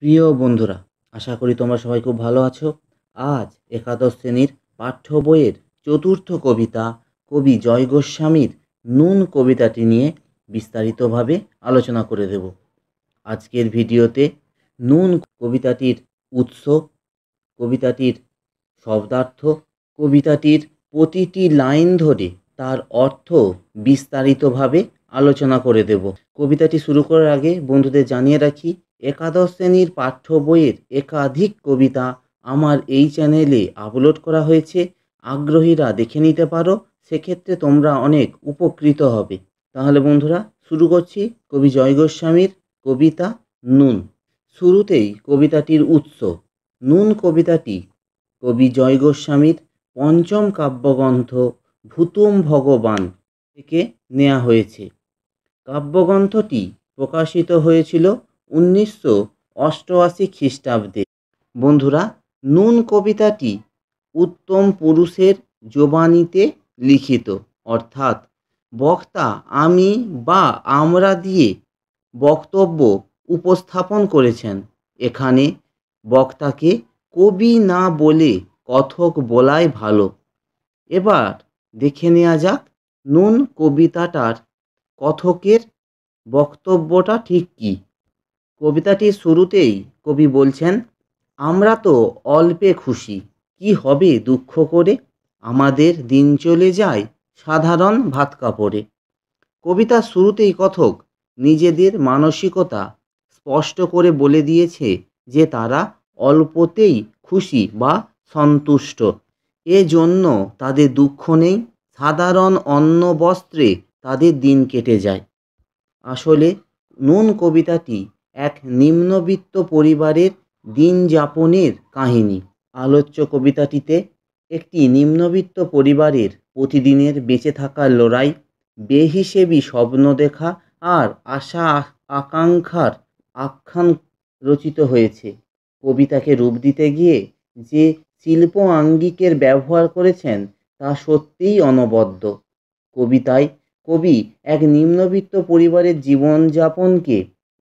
প্রিয় বন্ধুরা আশা করি তোমরা সবাই খুব ভালো আছো আজ একাদশ শ্রেণীর পাঠ্য বইয়ের চতুর্থ কবিতা কবি জয় গোস্বামীর নুন কবিতাটি নিয়ে বিস্তারিতভাবে আলোচনা করে দেব আজকের ভিডিওতে নুন কবিতাটির উৎস কবিতাটির শব্দার্থ কবিতাটির প্রতিটি লাইন ধরে তার অর্থ বিস্তারিতভাবে আলোচনা করে দেব কবিতাটি শুরু করার আগে বন্ধুদের জানিয়ে রাখি একাদশ শ্রেণীর পাঠ্য বইয়ের একাধিক কবিতা আমার এই চ্যানেলে আপলোড করা হয়েছে আগ্রহীরা দেখে নিতে পারো সেক্ষেত্রে তোমরা অনেক উপকৃত হবে তাহলে বন্ধুরা শুরু করছি কবি জয় গোস্বামীর কবিতা নুন শুরুতেই কবিতাটির উৎস নুন কবিতাটি কবি জয় গোস্বামীর পঞ্চম কাব্যগ্রন্থ ভূতুম ভগবান থেকে নেওয়া হয়েছে কাব্যগ্রন্থটি প্রকাশিত হয়েছিল উনিশশো অষ্টআশি খ্রিস্টাব্দে বন্ধুরা নুন কবিতাটি উত্তম পুরুষের জোবানিতে লিখিত অর্থাৎ বক্তা আমি বা আমরা দিয়ে বক্তব্য উপস্থাপন করেছেন এখানে বক্তাকে কবি না বলে কথক বলাই ভালো এবার দেখে নেওয়া যাক নুন কবিতাটার কথকের বক্তব্যটা ঠিক কী কবিতাটির শুরুতেই কবি বলছেন আমরা তো অল্পে খুশি কি হবে দুঃখ করে আমাদের দিন চলে যায় সাধারণ ভাত কাপড়ে কবিতা শুরুতেই কথক নিজেদের মানসিকতা স্পষ্ট করে বলে দিয়েছে যে তারা অল্পতেই খুশি বা সন্তুষ্ট এজন্য তাদের দুঃখ নেই সাধারণ অন্ন বস্ত্রে তাদের দিন কেটে যায় আসলে নুন কবিতাটি এক নিম্নবিত্ত পরিবারের দিন যাপনের কাহিনি আলোচ্য কবিতাটিতে একটি নিম্নবিত্ত পরিবারের প্রতিদিনের বেঁচে থাকার লড়াই বেহিসেবি স্বপ্ন দেখা আর আশা আকাঙ্ক্ষার আখ্যান রচিত হয়েছে কবিতাকে রূপ দিতে গিয়ে যে শিল্প আঙ্গিকের ব্যবহার করেছেন তা সত্যিই অনবদ্য কবিতায় কবি এক নিম্নবিত্ত পরিবারের জীবনযাপনকে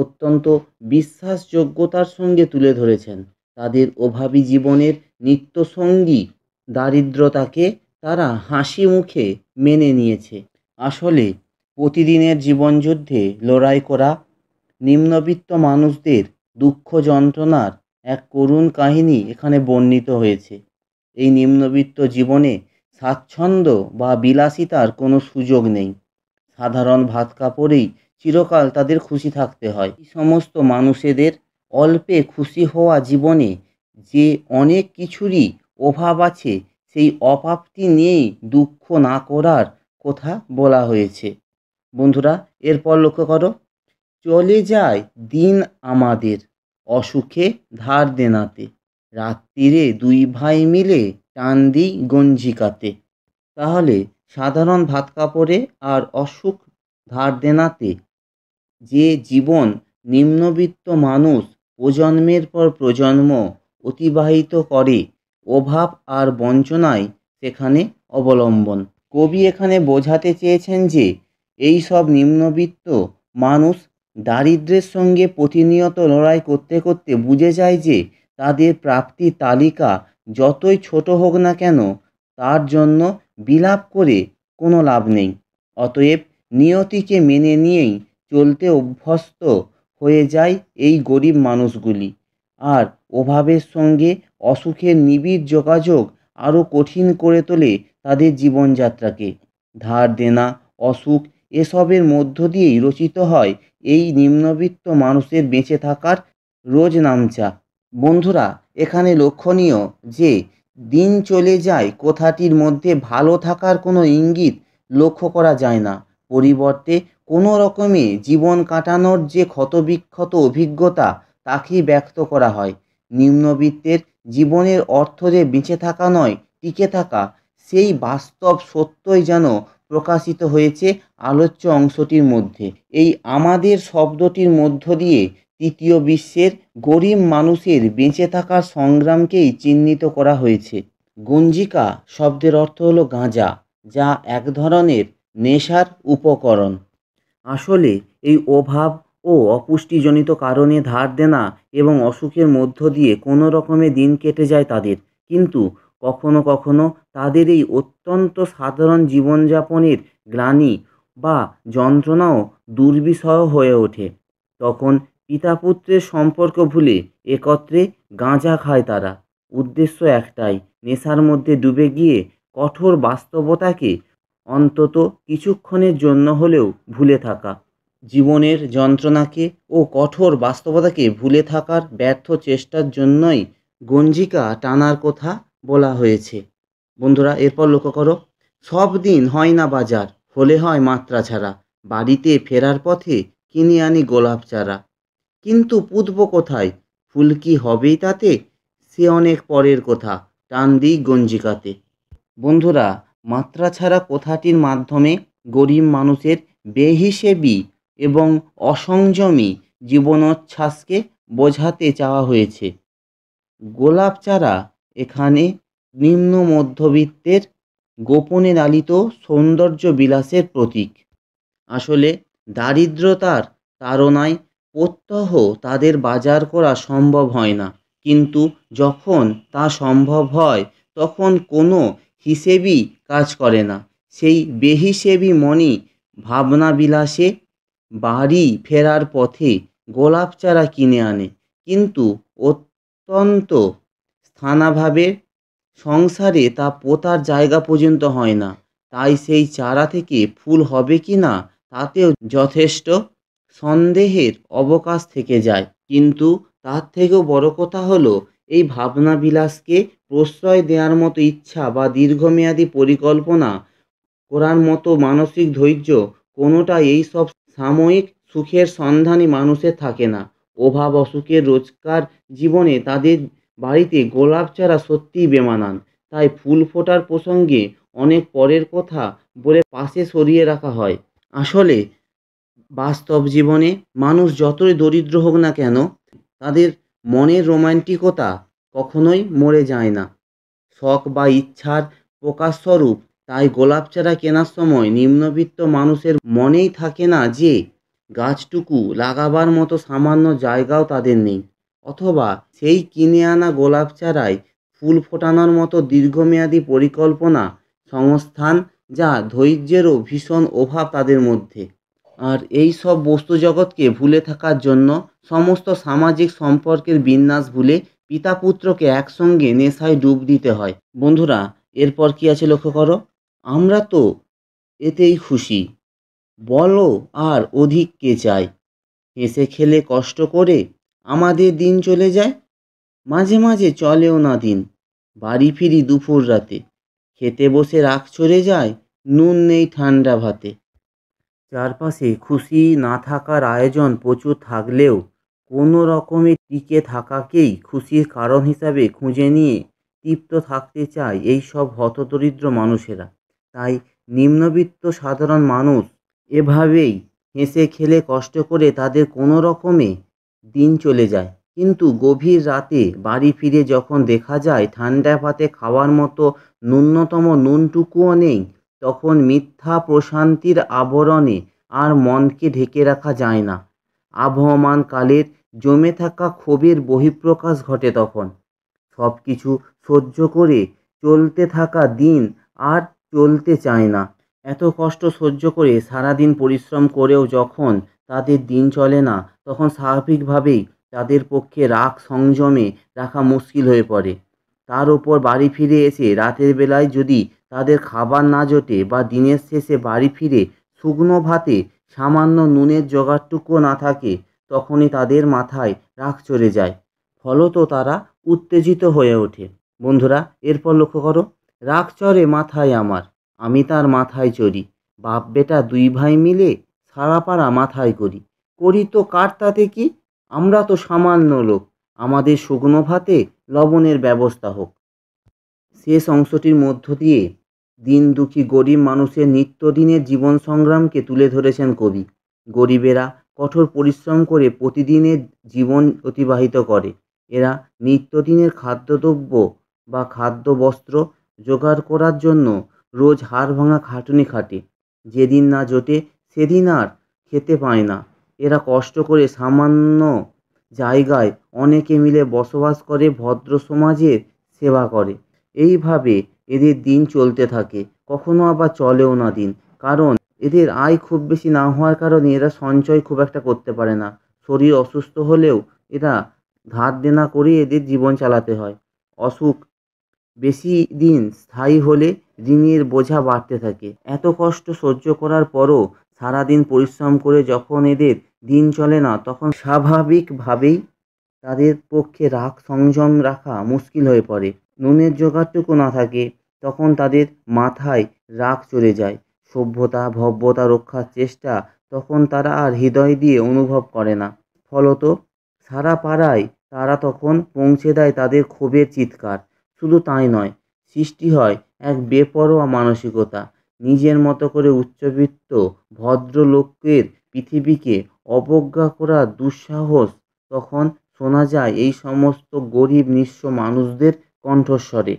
অত্যন্ত বিশ্বাসযোগ্যতার সঙ্গে তুলে ধরেছেন তাদের অভাবী জীবনের নিত্যসঙ্গী দারিদ্রতাকে তারা হাসি মুখে মেনে নিয়েছে আসলে প্রতিদিনের জীবনযুদ্ধে লড়াই করা নিম্নবিত্ত মানুষদের দুঃখ যন্ত্রণার এক করুণ কাহিনী এখানে বর্ণিত হয়েছে এই নিম্নবিত্ত জীবনে স্বাচ্ছন্দ্য বা বিলাসিতার কোনো সুযোগ নেই সাধারণ ভাত কাপড়েই চিরকাল তাদের খুশি থাকতে হয় এই সমস্ত মানুষেদের অল্পে খুশি হওয়া জীবনে যে অনেক কিছুরই অভাব আছে সেই অভাবটি নিয়েই দুঃখ না করার কথা বলা হয়েছে বন্ধুরা এরপর লক্ষ্য করো চলে যায় দিন আমাদের অসুখে ধার দেনাতে রাত্রিরে দুই ভাই মিলে টান দিই গঞ্জিকাতে তাহলে সাধারণ ভাত কাপড়ে আর অসুখ ধার দেনাতে যে জীবন নিম্নবিত্ত মানুষ প্রজন্মের পর প্রজন্ম অতিবাহিত করে অভাব আর বঞ্চনায় সেখানে অবলম্বন কবি এখানে বোঝাতে চেয়েছেন যে এই সব নিম্নবিত্ত মানুষ দারিদ্রের সঙ্গে প্রতিনিয়ত লড়াই করতে করতে বুঝে যায় যে তাদের প্রাপ্তি তালিকা যতই ছোট হোক না কেন তার জন্য বিলাপ করে কোনো লাভ নেই অতএব নিয়তিকে মেনে নিয়েই চলতে অভ্যস্ত হয়ে যায় এই গরিব মানুষগুলি আর অভাবের সঙ্গে অসুখের নিবিড় যোগাযোগ আরও কঠিন করে তোলে তাদের জীবনযাত্রাকে ধার দেনা অসুখ এসবের মধ্য দিয়েই রচিত হয় এই নিম্নবিত্ত মানুষের বেঁচে থাকার রোজ নামচা বন্ধুরা এখানে লক্ষণীয় যে দিন চলে যায় কোথাটির মধ্যে ভালো থাকার কোনো ইঙ্গিত লক্ষ্য করা যায় না পরিবর্তে কোনো রকমে জীবন কাটানোর যে ক্ষতবিক্ষত অভিজ্ঞতা তাকেই ব্যক্ত করা হয় নিম্নবিত্তের জীবনের অর্থ যে বেঁচে থাকা নয় টিকে থাকা সেই বাস্তব সত্যই যেন প্রকাশিত হয়েছে আলোচ্য অংশটির মধ্যে এই আমাদের শব্দটির মধ্য দিয়ে তৃতীয় বিশ্বের গরিব মানুষের বেঁচে থাকার সংগ্রামকেই চিহ্নিত করা হয়েছে গঞ্জিকা শব্দের অর্থ হলো গাঁজা যা এক ধরনের নেশার উপকরণ আসলে এই অভাব ও অপুষ্টিজনিত কারণে ধার দেনা এবং অসুখের মধ্য দিয়ে কোনো রকমে দিন কেটে যায় তাদের কিন্তু কখনো কখনো তাদের এই অত্যন্ত সাধারণ জীবনযাপনের গ্লানি বা যন্ত্রণাও দুর্বিষহ হয়ে ওঠে তখন পিতা পুত্রের সম্পর্ক ভুলে একত্রে গাঁজা খায় তারা উদ্দেশ্য একটাই নেশার মধ্যে ডুবে গিয়ে কঠোর বাস্তবতাকে অন্তত কিছুক্ষণের জন্য হলেও ভুলে থাকা জীবনের যন্ত্রণাকে ও কঠোর বাস্তবতাকে ভুলে থাকার ব্যর্থ চেষ্টার জন্যই গঞ্জিকা টানার কথা বলা হয়েছে বন্ধুরা এরপর লক্ষ্য করো সব দিন হয় না বাজার হলে হয় মাত্রা ছাড়া বাড়িতে ফেরার পথে কিনে আনি গোলাপ চারা কিন্তু পুতব কোথায় ফুল কি হবেই তাতে সে অনেক পরের কথা টান দিই গঞ্জিকাতে বন্ধুরা মাত্রা ছাড়া কথাটির মাধ্যমে গরিব মানুষের বেহিসেবি এবং অসংযমী জীবনোচ্ছ্বাসকে বোঝাতে চাওয়া হয়েছে গোলাপ চারা এখানে নিম্ন মধ্যবিত্তের গোপনে লালিত সৌন্দর্য বিলাসের প্রতীক আসলে দারিদ্রতার তাড়নায় প্রত্যহ তাদের বাজার করা সম্ভব হয় না কিন্তু যখন তা সম্ভব হয় তখন কোনো হিসেবই কাজ করে না সেই বেহিসেবি ভাবনা ভাবনাবিলাসে বাড়ি ফেরার পথে গোলাপ চারা কিনে আনে কিন্তু অত্যন্ত স্থানাভাবে সংসারে তা পোতার জায়গা পর্যন্ত হয় না তাই সেই চারা থেকে ফুল হবে কি না তাতেও যথেষ্ট সন্দেহের অবকাশ থেকে যায় কিন্তু তার থেকেও বড় কথা হলো এই ভাবনা বিলাসকে প্রশ্রয় দেওয়ার মতো ইচ্ছা বা দীর্ঘমেয়াদী পরিকল্পনা করার মতো মানসিক ধৈর্য কোনোটা এই সব সাময়িক সুখের সন্ধানী মানুষের থাকে না অভাব অসুখের রোজকার জীবনে তাদের বাড়িতে গোলাপ চারা সত্যিই বেমানান তাই ফুল ফোটার প্রসঙ্গে অনেক পরের কথা বলে পাশে সরিয়ে রাখা হয় আসলে বাস্তব জীবনে মানুষ যতই দরিদ্র হোক না কেন তাদের মনের রোমান্টিকতা কখনোই মরে যায় না শখ বা ইচ্ছার প্রকাশস্বরূপ তাই গোলাপ চারা কেনার সময় নিম্নবিত্ত মানুষের মনেই থাকে না যে গাছটুকু লাগাবার মতো সামান্য জায়গাও তাদের নেই অথবা সেই কিনে আনা গোলাপ চারায় ফুল ফোটানোর মতো দীর্ঘমেয়াদী পরিকল্পনা সংস্থান যা ধৈর্যেরও ভীষণ অভাব তাদের মধ্যে আর এই সব বস্তু জগৎকে ভুলে থাকার জন্য সমস্ত সামাজিক সম্পর্কের বিন্যাস ভুলে পিতা পুত্রকে একসঙ্গে নেশায় ডুব দিতে হয় বন্ধুরা এরপর কি আছে লক্ষ্য করো আমরা তো এতেই খুশি বলো আর অধিক কে চাই হেসে খেলে কষ্ট করে আমাদের দিন চলে যায় মাঝে মাঝে চলেও না দিন বাড়ি ফিরি দুপুর রাতে খেতে বসে রাগ চড়ে যায় নুন নেই ঠান্ডা ভাতে চারপাশে খুশি না থাকার আয়োজন প্রচুর থাকলেও কোনো রকমে টিকে থাকাকেই খুশির কারণ হিসাবে খুঁজে নিয়ে তৃপ্ত থাকতে চায় এই সব হতদরিদ্র মানুষেরা তাই নিম্নবিত্ত সাধারণ মানুষ এভাবেই হেসে খেলে কষ্ট করে তাদের কোনো রকমে দিন চলে যায় কিন্তু গভীর রাতে বাড়ি ফিরে যখন দেখা যায় ঠান্ডা ভাতে খাওয়ার মতো ন্যূনতম নুনটুকুও নেই তখন মিথ্যা প্রশান্তির আবরণে আর মনকে ঢেকে রাখা যায় না আবহমান কালের জমে থাকা ক্ষোভের বহিঃপ্রকাশ ঘটে তখন সব কিছু সহ্য করে চলতে থাকা দিন আর চলতে চায় না এত কষ্ট সহ্য করে সারাদিন পরিশ্রম করেও যখন তাদের দিন চলে না তখন স্বাভাবিকভাবেই তাদের পক্ষে রাগ সংযমে রাখা মুশকিল হয়ে পড়ে তার ওপর বাড়ি ফিরে এসে রাতের বেলায় যদি তাদের খাবার না জোটে বা দিনের শেষে বাড়ি ফিরে শুকনো ভাতে সামান্য নুনের জোগাড়টুকুও না থাকে তখনই তাদের মাথায় রাগ চড়ে যায় ফলত তারা উত্তেজিত হয়ে ওঠে বন্ধুরা এরপর লক্ষ্য করো রাগ চড়ে মাথায় আমার আমি তার মাথায় চড়ি বাপ বেটা দুই ভাই মিলে সারাপাড়া মাথায় করি করি তো কার তাতে কি আমরা তো সামান্য লোক আমাদের শুকনো ভাতে লবণের ব্যবস্থা হোক শেষ অংশটির মধ্য দিয়ে দিন দুঃখী গরিব মানুষের নিত্যদিনের জীবন সংগ্রামকে তুলে ধরেছেন কবি গরিবেরা কঠোর পরিশ্রম করে প্রতিদিনের জীবন অতিবাহিত করে এরা নিত্যদিনের খাদ্যদ্রব্য বা খাদ্য বস্ত্র জোগাড় করার জন্য রোজ হাড় ভাঙা খাটুনি খাটে যেদিন না জোটে সেদিন আর খেতে পায় না এরা কষ্ট করে সামান্য জায়গায় অনেকে মিলে বসবাস করে ভদ্র সমাজের সেবা করে এইভাবে এদের দিন চলতে থাকে কখনো আবার চলেও না দিন কারণ এদের আয় খুব বেশি না হওয়ার কারণে এরা সঞ্চয় খুব একটা করতে পারে না শরীর অসুস্থ হলেও এরা ধার দেনা করে এদের জীবন চালাতে হয় অসুখ বেশি দিন স্থায়ী হলে ঋণের বোঝা বাড়তে থাকে এত কষ্ট সহ্য করার পরও সারাদিন পরিশ্রম করে যখন এদের দিন চলে না তখন স্বাভাবিকভাবেই তাদের পক্ষে রাগ সংযম রাখা মুশকিল হয়ে পড়ে নুনের জোগাড়টুকু না থাকে তখন তাদের মাথায় রাগ চলে যায় সভ্যতা ভব্যতা রক্ষার চেষ্টা তখন তারা আর হৃদয় দিয়ে অনুভব করে না ফলত সারা পাড়ায় তারা তখন পৌঁছে দেয় তাদের ক্ষোভের চিৎকার শুধু তাই নয় সৃষ্টি হয় এক বেপরোয়া মানসিকতা নিজের মতো করে উচ্চবিত্ত ভদ্রলোকের পৃথিবীকে অবজ্ঞা করা দুঃসাহস তখন শোনা যায় এই সমস্ত গরিব নিঃস্ব মানুষদের কণ্ঠস্বরে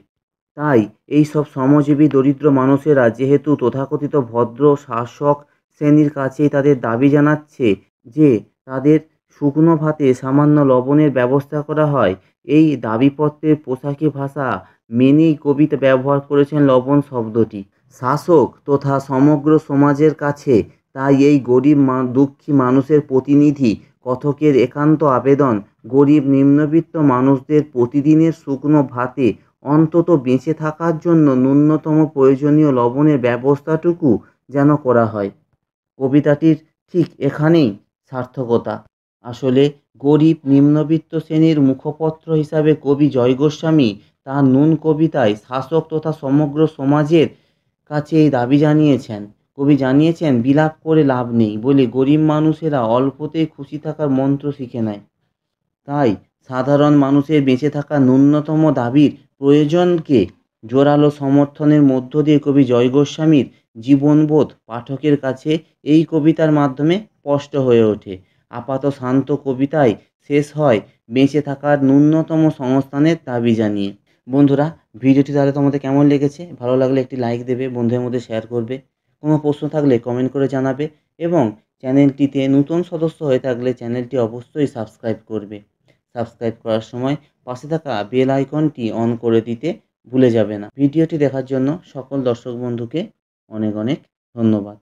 তাই এই সব শ্রমজীবী দরিদ্র মানুষেরা যেহেতু তথাকথিত ভদ্র শাসক শ্রেণীর কাছেই তাদের দাবি জানাচ্ছে যে তাদের শুকনো ভাতে সামান্য লবণের ব্যবস্থা করা হয় এই দাবিপত্রের পোশাকি ভাষা মেনেই কবিতা ব্যবহার করেছেন লবণ শব্দটি শাসক তথা সমগ্র সমাজের কাছে তাই এই গরিব দুঃখী মানুষের প্রতিনিধি কথকের একান্ত আবেদন গরিব নিম্নবিত্ত মানুষদের প্রতিদিনের শুকনো ভাতে অন্তত বেঁচে থাকার জন্য ন্যূনতম প্রয়োজনীয় লবণের ব্যবস্থাটুকু যেন করা হয় কবিতাটির ঠিক এখানেই সার্থকতা আসলে গরিব নিম্নবিত্ত শ্রেণীর মুখপত্র হিসাবে কবি জয়গোস্বামী তার নুন কবিতায় শাসক তথা সমগ্র সমাজের কাছে এই দাবি জানিয়েছেন কবি জানিয়েছেন বিলাপ করে লাভ নেই বলে গরিব মানুষেরা অল্পতেই খুশি থাকার মন্ত্র শিখে নেয় তাই সাধারণ মানুষের বেঁচে থাকা ন্যূনতম দাবির প্রয়োজনকে জোরালো সমর্থনের মধ্য দিয়ে কবি জয় গোস্বামীর জীবনবোধ পাঠকের কাছে এই কবিতার মাধ্যমে স্পষ্ট হয়ে ওঠে আপাত শান্ত কবিতায় শেষ হয় বেঁচে থাকার ন্যূনতম সংস্থানের দাবি জানিয়ে বন্ধুরা ভিডিওটি তাহলে তোমাদের কেমন লেগেছে ভালো লাগলে একটি লাইক দেবে বন্ধুদের মধ্যে শেয়ার করবে কোনো প্রশ্ন থাকলে কমেন্ট করে জানাবে এবং চ্যানেলটিতে নতুন সদস্য হয়ে থাকলে চ্যানেলটি অবশ্যই সাবস্ক্রাইব করবে সাবস্ক্রাইব করার সময় পাশে থাকা বেল আইকনটি অন করে দিতে ভুলে যাবে না ভিডিওটি দেখার জন্য সকল দর্শক বন্ধুকে অনেক অনেক ধন্যবাদ